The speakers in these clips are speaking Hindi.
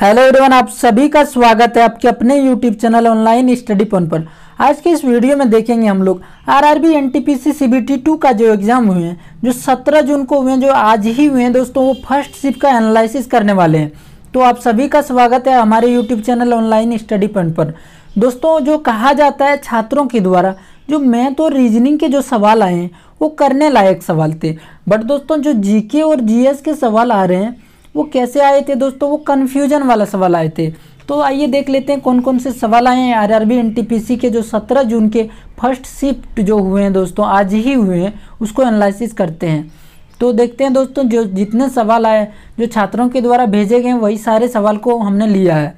हेलो एवरीवन आप सभी का स्वागत है आपके अपने YouTube channel online study point पर आज के इस वीडियो में देखेंगे हम लोग आरआरबी एनटीपीसी सीबीटी टू का जो एग्ज़ाम हुए हैं जो 17 जून को हुए हैं जो आज ही हुए हैं दोस्तों वो फर्स्ट शिफ्ट का एनालिसिस करने वाले हैं तो आप सभी का स्वागत है हमारे YouTube channel online study point पर दोस्तों जो कहा जाता है छात्रों के द्वारा जो मैथ और रीजनिंग के जो सवाल आए हैं वो करने लायक सवाल थे बट दोस्तों जो जीके और जीएस के सवाल आ रहे हैं वो कैसे आए थे दोस्तों वो कन्फ्यूजन वाला सवाल आए थे तो आइए देख लेते हैं कौन कौन से सवाल आए हैं आर आर के जो 17 जून के फर्स्ट शिफ्ट जो हुए हैं दोस्तों आज ही हुए हैं उसको एनालिसिस करते हैं तो देखते हैं दोस्तों जो जितने सवाल आए जो छात्रों के द्वारा भेजे गए वही सारे सवाल को हमने लिया है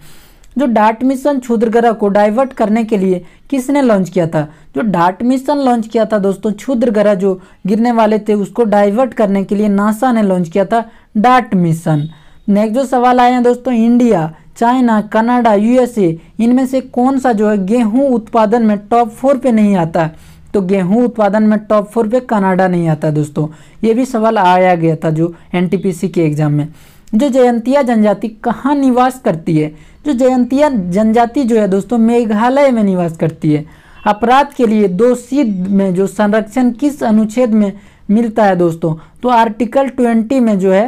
जो डार्ट मिशन क्षुद्रग्रह को डाइवर्ट करने के लिए किसने लॉन्च किया था जो डार्ट मिशन लॉन्च किया था दोस्तों क्षुद्रग्रह जो गिरने वाले थे उसको डाइवर्ट करने के लिए नासा ने लॉन्च किया था डार्ट मिशन नेक्स्ट जो सवाल आए हैं दोस्तों इंडिया चाइना कनाडा यूएसए इनमें से कौन सा जो है गेहूं उत्पादन में टॉप फोर पे नहीं आता है तो गेहूं उत्पादन में टॉप फोर पे कनाडा नहीं आता दोस्तों ये भी सवाल आया गया था जो एनटीपीसी के एग्जाम में जो जयंतिया जनजाति कहाँ निवास करती है जो जयंतिया जनजाति जो है दोस्तों मेघालय में निवास करती है अपराध के लिए दोषी में जो संरक्षण किस अनुच्छेद में मिलता है दोस्तों तो आर्टिकल ट्वेंटी में जो है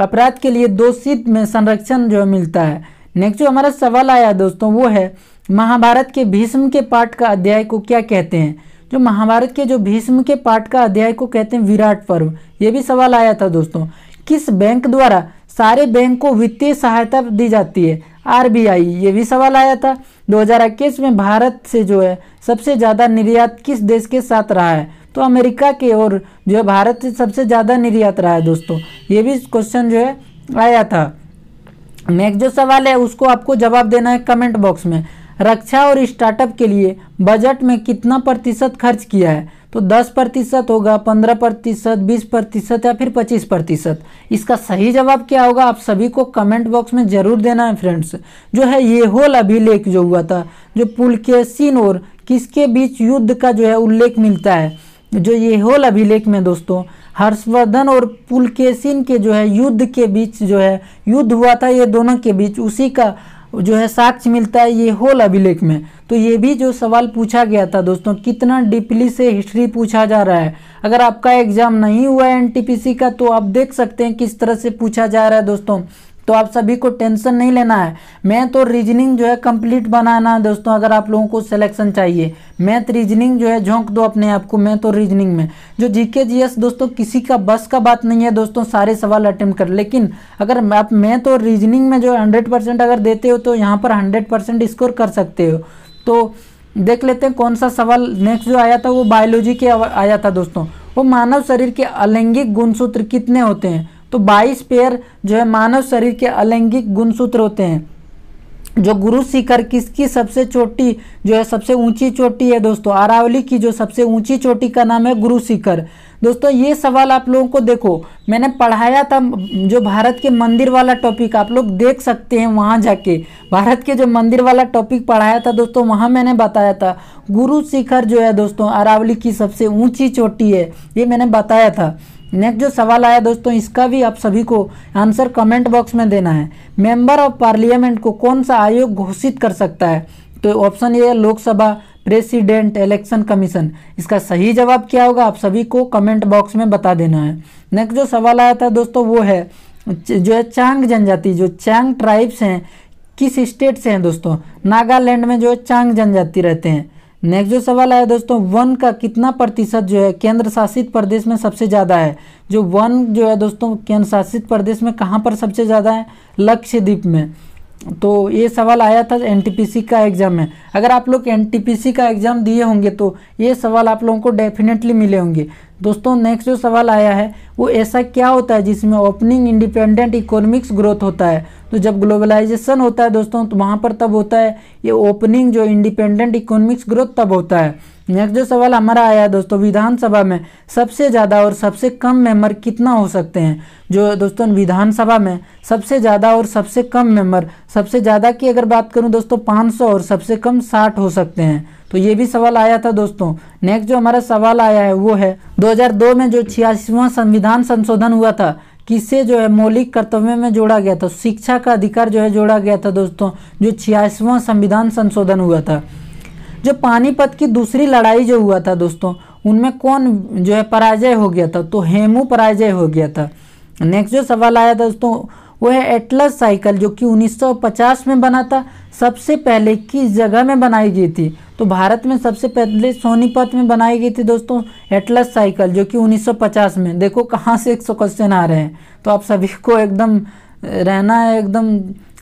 अपराध के लिए दोषी में संरक्षण जो है मिलता है नेक्स्ट जो हमारा सवाल आया दोस्तों वो है महाभारत के भीष्म के पाठ का अध्याय को क्या कहते हैं जो महाभारत के जो भीष्म के पाठ का अध्याय को कहते हैं विराट पर्व ये भी सवाल आया था दोस्तों किस बैंक द्वारा सारे बैंक को वित्तीय सहायता दी जाती है आरबीआई ये भी सवाल आया था 2021 में भारत से जो है सबसे ज़्यादा निर्यात किस देश के साथ रहा है तो अमेरिका के और जो है भारत से सबसे ज़्यादा निर्यात रहा है दोस्तों ये भी क्वेश्चन जो है आया था नेक्स्ट जो सवाल है उसको आपको जवाब देना है कमेंट बॉक्स में रक्षा और स्टार्टअप के लिए बजट में कितना प्रतिशत खर्च किया है तो 10 प्रतिशत होगा 15 प्रतिशत बीस प्रतिशत या फिर 25 प्रतिशत इसका सही जवाब क्या होगा आप सभी को कमेंट बॉक्स में ज़रूर देना है फ्रेंड्स जो है ये होल अभिलेख जो हुआ था जो पुलकेशिन और किसके बीच युद्ध का जो है उल्लेख मिलता है जो ये होल अभिलेख में दोस्तों हर्षवर्धन और पुलकेशिन के जो है युद्ध के बीच जो है युद्ध हुआ था ये दोनों के बीच उसी का जो है साक्ष्य मिलता है ये होल अभिलेख में तो ये भी जो सवाल पूछा गया था दोस्तों कितना डीपली से हिस्ट्री पूछा जा रहा है अगर आपका एग्जाम नहीं हुआ है एनटीपीसी का तो आप देख सकते हैं किस तरह से पूछा जा रहा है दोस्तों तो आप सभी को टेंशन नहीं लेना है मैथ और रीजनिंग जो है कंप्लीट बनाना है दोस्तों अगर आप लोगों को सिलेक्शन चाहिए मैथ रीजनिंग तो जो है झोंक दो अपने आप को मैथ और रीजनिंग में जो जीके जीएस दोस्तों किसी का बस का बात नहीं है दोस्तों सारे सवाल अटेम्प्ट कर लेकिन अगर आप मैथ और रीजनिंग में जो हंड्रेड परसेंट अगर देते हो तो यहाँ पर हंड्रेड परसेंट स्कोर कर सकते हो तो देख लेते हैं कौन सा सवाल नेक्स्ट जो आया था वो बायोलॉजी के आया था दोस्तों वो मानव शरीर के अलैंगिक गुणसूत्र कितने होते हैं तो 22 पेयर जो है मानव शरीर के अलैंगिक गुणसूत्र होते हैं जो गुरु शिखर किसकी सबसे चोटी जो है सबसे ऊंची चोटी है दोस्तों अरावली की जो सबसे ऊंची चोटी का नाम है गुरु शिखर दोस्तों ये सवाल आप लोगों को देखो मैंने पढ़ाया था जो भारत के मंदिर वाला टॉपिक आप लोग देख सकते हैं वहाँ जाके भारत के जो मंदिर वाला टॉपिक पढ़ाया था दोस्तों वहाँ मैंने बताया था गुरु शिखर जो है दोस्तों अरावली की सबसे ऊँची चोटी है ये मैंने बताया था नेक्स्ट जो सवाल आया दोस्तों इसका भी आप सभी को आंसर कमेंट बॉक्स में देना है मेंबर ऑफ पार्लियामेंट को कौन सा आयोग घोषित कर सकता है तो ऑप्शन ये है लोकसभा प्रेसिडेंट इलेक्शन कमीशन इसका सही जवाब क्या होगा आप सभी को कमेंट बॉक्स में बता देना है नेक्स्ट जो सवाल आया था दोस्तों वो है जो है चांग जनजाति जो चांग ट्राइब्स हैं किस स्टेट से हैं दोस्तों नागालैंड में जो है चांग जनजाति रहते हैं नेक्स्ट जो सवाल आया दोस्तों वन का कितना प्रतिशत जो है केंद्र शासित प्रदेश में सबसे ज़्यादा है जो वन जो है दोस्तों केंद्र शासित प्रदेश में कहाँ पर सबसे ज़्यादा है लक्षद्वीप में तो ये सवाल आया था एनटीपीसी का एग्ज़ाम में अगर आप लोग एनटीपीसी का एग्ज़ाम दिए होंगे तो ये सवाल आप लोगों को डेफिनेटली मिले होंगे दोस्तों नेक्स्ट जो सवाल आया है वो ऐसा क्या होता है जिसमें ओपनिंग इंडिपेंडेंट इकोनॉमिक्स ग्रोथ होता है तो जब ग्लोबलाइजेशन होता है दोस्तों तो वहाँ पर तब होता है ये ओपनिंग जो इंडिपेंडेंट इकोनॉमिक्स ग्रोथ तब होता है नेक्स्ट जो सवाल हमारा आया है दोस्तों विधानसभा में सबसे ज़्यादा और सबसे कम मेंबर कितना हो सकते हैं जो दोस्तों विधानसभा में सबसे ज़्यादा और सबसे कम मेंबर सबसे ज़्यादा की अगर बात करूं दोस्तों 500 और सबसे कम 60 हो सकते हैं तो ये भी सवाल आया था दोस्तों नेक्स्ट जो हमारा सवाल आया है वो है दो में जो छियासीवा संविधान संशोधन हुआ था किसे जो है मौलिक कर्तव्य में जोड़ा गया था शिक्षा का अधिकार जो है जोड़ा गया था दोस्तों जो छियासवां संविधान संशोधन हुआ था जो पानीपत की दूसरी लड़ाई जो हुआ था दोस्तों उनमें कौन जो है पराजय हो गया था तो हेमू पराजय हो गया था नेक्स्ट जो सवाल आया था दोस्तों वो है एटलस साइकिल जो कि 1950 में बना था सबसे पहले किस जगह में बनाई गई थी तो भारत में सबसे पहले सोनीपत में बनाई गई थी दोस्तों एटलस साइकिल जो कि 1950 में देखो कहाँ से एक सौ क्वेश्चन आ रहे हैं तो आप सभी को एकदम रहना है एकदम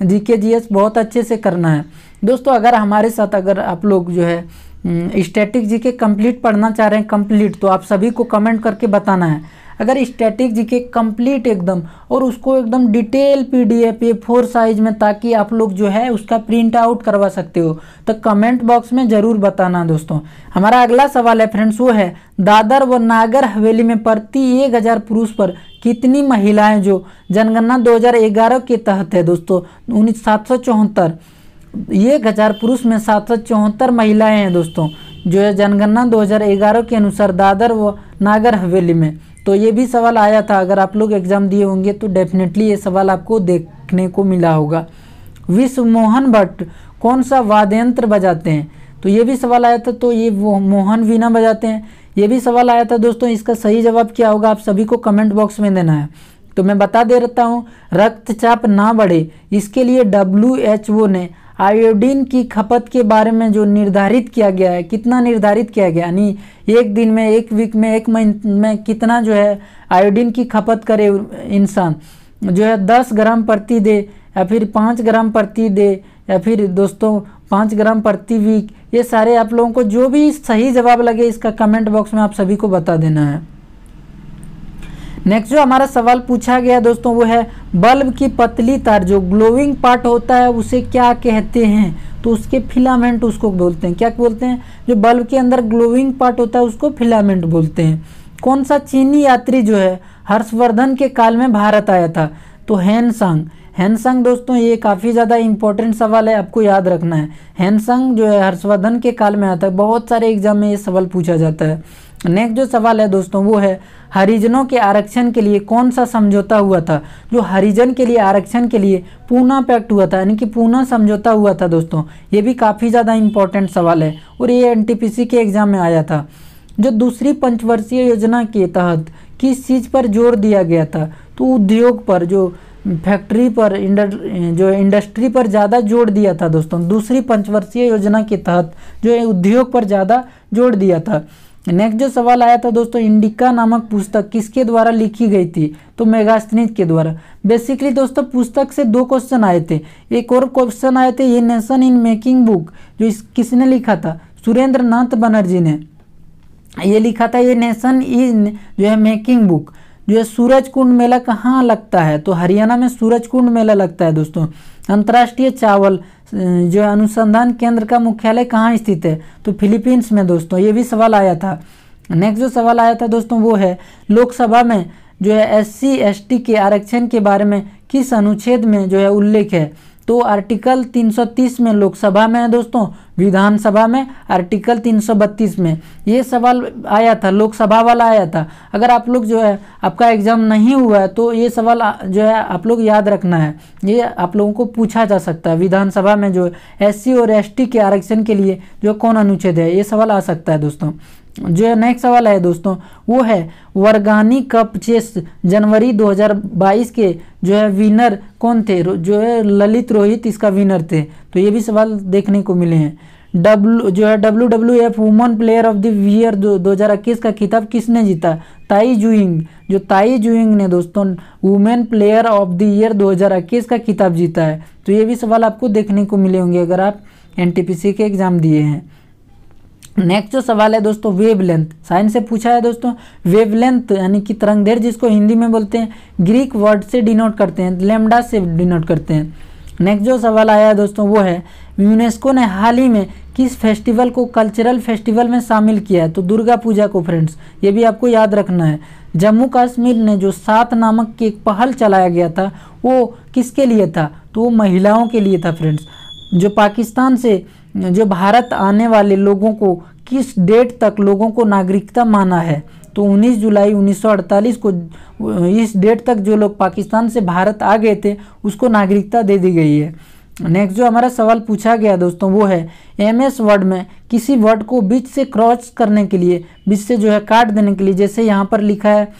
जी के जी एस बहुत अच्छे से करना है दोस्तों अगर हमारे साथ अगर आप लोग जो है स्टैटिक जी के कंप्लीट पढ़ना चाह रहे हैं कंप्लीट तो आप सभी को कमेंट करके बताना है अगर स्टैटिक जी के कंप्लीट एकदम और उसको एकदम detail P D F A four size में ताकि आप लोग जो है उसका प्रिंट आउट करवा सकते हो तो कमेंट बॉक्स में ज़रूर बताना दोस्तों हमारा अगला सवाल है फ्रेंड्स वो है दादर व नागर हवेली में प्रति एक हज़ार पुरुष पर कितनी महिलाएं जो जनगणना 2011 के तहत है दोस्तों उन्नीस सात सौ चौहत्तर एक हज़ार पुरुष में सात सौ चौहत्तर महिलाएं हैं दोस्तों जो है जनगणना 2011 के अनुसार दादर व नागर हवेली में तो ये भी सवाल आया था अगर आप लोग एग्ज़ाम दिए होंगे तो डेफिनेटली ये सवाल आपको देखने को मिला होगा विश्व मोहन भट्ट कौन सा वाद्यंत्र बजाते हैं तो ये भी सवाल आया था तो ये वो मोहन वीना बजाते हैं ये भी सवाल आया था दोस्तों इसका सही जवाब क्या होगा आप सभी को कमेंट बॉक्स में देना है तो मैं बता दे रहता हूँ रक्तचाप ना बढ़े इसके लिए डब्ल्यू ने आयोडीन की खपत के बारे में जो निर्धारित किया गया है कितना निर्धारित किया गया यानी एक दिन में एक वीक में एक मंथ में कितना जो है आयोडीन की खपत करे इंसान जो है दस ग्राम प्रति दे या फिर पाँच ग्राम प्रति दे या फिर दोस्तों पाँच ग्राम प्रति वीक ये सारे आप लोगों को जो भी सही जवाब लगे इसका कमेंट बॉक्स में आप सभी को बता देना है नेक्स्ट जो हमारा सवाल पूछा गया दोस्तों वो है बल्ब की पतली तार जो ग्लोइंग पार्ट होता है उसे क्या कहते हैं तो उसके फिलामेंट उसको बोलते हैं क्या बोलते हैं जो बल्ब के अंदर ग्लोइंग पार्ट होता है उसको फिलामेंट बोलते हैं कौन सा चीनी यात्री जो है हर्षवर्धन के काल में भारत आया था तो हैनसंग हैनसंग दोस्तों ये काफ़ी ज़्यादा इंपॉर्टेंट सवाल है आपको याद रखना है हैनसंग जो है हर्षवर्धन के काल में आता है बहुत सारे एग्जाम में ये सवाल पूछा जाता है नेक्स्ट जो सवाल है दोस्तों वो है हरिजनों के आरक्षण के लिए कौन सा समझौता हुआ था जो हरिजन के लिए आरक्षण के लिए पूना पैक्ट हुआ था यानी कि पूना समझौता हुआ था दोस्तों ये भी काफ़ी ज़्यादा इंपॉर्टेंट सवाल है और ये एन के एग्ज़ाम में आया था जो दूसरी पंचवर्षीय योजना के तहत किस चीज़ पर जोर दिया गया था तो उद्योग पर जो फैक्ट्री पर इंडर जो इंडस्ट्री पर ज़्यादा जोड़ दिया था दोस्तों दूसरी पंचवर्षीय योजना के तहत जो उद्योग पर ज़्यादा जोड़ दिया था नेक्स्ट जो सवाल आया था दोस्तों इंडिका नामक पुस्तक किसके द्वारा लिखी गई थी तो मेगास्थनीज के द्वारा बेसिकली दोस्तों पुस्तक से दो क्वेश्चन आए थे एक और क्वेश्चन आए थे ये नेशन इन मेकिंग बुक जो इस किसने लिखा था सुरेंद्र नाथ बनर्जी ने ये लिखा था ये नेशन इन जो है मेकिंग बुक जो है सूरज कुंड मेला कहाँ लगता है तो हरियाणा में सूरज कुंड मेला लगता है दोस्तों अंतर्राष्ट्रीय चावल जो अनुसंधान केंद्र का मुख्यालय कहाँ स्थित है तो फिलीपींस में दोस्तों ये भी सवाल आया था नेक्स्ट जो सवाल आया था दोस्तों वो है लोकसभा में जो है एस सी के आरक्षण के बारे में किस अनुच्छेद में जो है उल्लेख है तो आर्टिकल 330 में लोकसभा में है दोस्तों विधानसभा में आर्टिकल 332 में ये सवाल आया था लोकसभा वाला आया था अगर आप लोग जो है आपका एग्ज़ाम नहीं हुआ है तो ये सवाल जो है आप लोग याद रखना है ये आप लोगों को पूछा जा सकता है विधानसभा में जो एस और एस के आरक्षण के लिए जो कौन अनुच्छेद है ये सवाल आ सकता है दोस्तों जो नेक्स्ट सवाल है दोस्तों वो है वर्गानी कप चेस जनवरी 2022 के जो है विनर कौन थे जो है ललित रोहित इसका विनर थे तो ये भी सवाल देखने को मिले हैं डब्लू जो है W W F woman player of the year दो हज़ार इक्कीस का खिताब किसने जीता ताई जुइंग जो ताई जुइंग ने दोस्तों women player of the year दो हज़ार इक्कीस का खिताब जीता है तो ये भी सवाल आपको देखने को मिले होंगे अगर आप एन के एग्ज़ाम दिए हैं नेक्स्ट जो सवाल है दोस्तों वेवलेंथ साइंस से पूछा है दोस्तों वेवलेंथ यानी कि देर जिसको हिंदी में बोलते हैं ग्रीक वर्ड से डिनोट करते हैं लेमडा से डिनोट करते हैं नेक्स्ट जो सवाल आया है दोस्तों वो है यूनेस्को ने हाल ही में किस फेस्टिवल को कल्चरल फेस्टिवल में शामिल किया है तो दुर्गा पूजा को फ्रेंड्स ये भी आपको याद रखना है जम्मू कश्मीर ने जो सात नामक की एक पहल चलाया गया था वो किसके लिए था तो वो महिलाओं के लिए था फ्रेंड्स जो पाकिस्तान से जो भारत आने वाले लोगों को किस डेट तक लोगों को नागरिकता माना है तो 19 जुलाई 1948 को इस डेट तक जो लोग पाकिस्तान से भारत आ गए थे उसको नागरिकता दे दी गई है नेक्स्ट जो हमारा सवाल पूछा गया दोस्तों वो है एम एस वर्ड में किसी वर्ड को बीच से क्रॉस करने के लिए बीच से जो है काट देने के लिए जैसे यहाँ पर लिखा है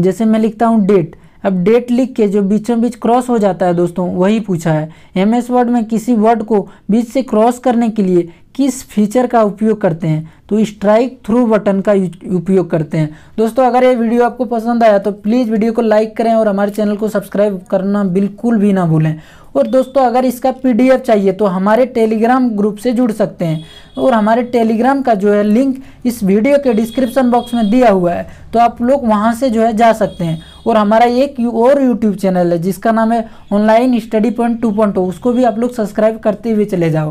जैसे मैं लिखता हूँ डेट अब डेट लिख के जो बीचों बीच क्रॉस हो जाता है दोस्तों वही पूछा है एम एस वर्ड में किसी वर्ड को बीच से क्रॉस करने के लिए किस फीचर का उपयोग करते हैं तो स्ट्राइक थ्रू बटन का उपयोग करते हैं दोस्तों अगर ये वीडियो आपको पसंद आया तो प्लीज़ वीडियो को लाइक करें और हमारे चैनल को सब्सक्राइब करना बिल्कुल भी ना भूलें और दोस्तों अगर इसका पीडीएफ चाहिए तो हमारे टेलीग्राम ग्रुप से जुड़ सकते हैं और हमारे टेलीग्राम का जो है लिंक इस वीडियो के डिस्क्रिप्शन बॉक्स में दिया हुआ है तो आप लोग वहाँ से जो है जा सकते हैं और हमारा एक और यूट्यूब चैनल है जिसका नाम है online study point two point उसको भी आप लोग सब्सक्राइब करते हुए चले जाओ